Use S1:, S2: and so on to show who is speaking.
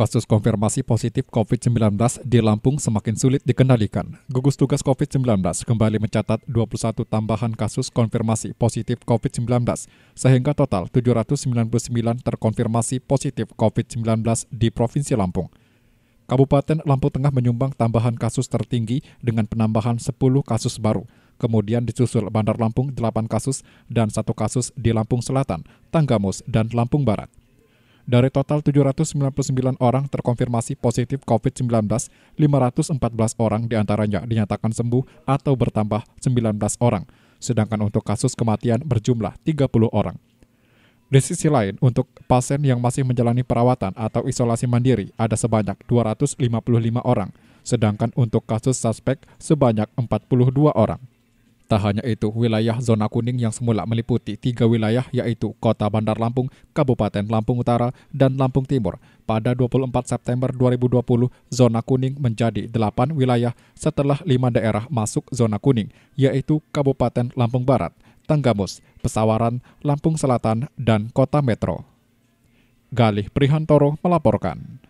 S1: kasus konfirmasi positif COVID-19 di Lampung semakin sulit dikendalikan. Gugus Tugas COVID-19 kembali mencatat 21 tambahan kasus konfirmasi positif COVID-19, sehingga total 799 terkonfirmasi positif COVID-19 di Provinsi Lampung. Kabupaten Lampung Tengah menyumbang tambahan kasus tertinggi dengan penambahan 10 kasus baru. Kemudian disusul Bandar Lampung 8 kasus dan satu kasus di Lampung Selatan, Tanggamus, dan Lampung Barat. Dari total 799 orang terkonfirmasi positif COVID-19, 514 orang diantaranya dinyatakan sembuh atau bertambah 19 orang, sedangkan untuk kasus kematian berjumlah 30 orang. Di sisi lain, untuk pasien yang masih menjalani perawatan atau isolasi mandiri ada sebanyak 255 orang, sedangkan untuk kasus suspek sebanyak 42 orang. Tak hanya itu, wilayah zona kuning yang semula meliputi tiga wilayah yaitu Kota Bandar Lampung, Kabupaten Lampung Utara, dan Lampung Timur. Pada 24 September 2020, zona kuning menjadi delapan wilayah setelah lima daerah masuk zona kuning, yaitu Kabupaten Lampung Barat, Tanggamus, Pesawaran, Lampung Selatan, dan Kota Metro. Galih Prihantoro melaporkan.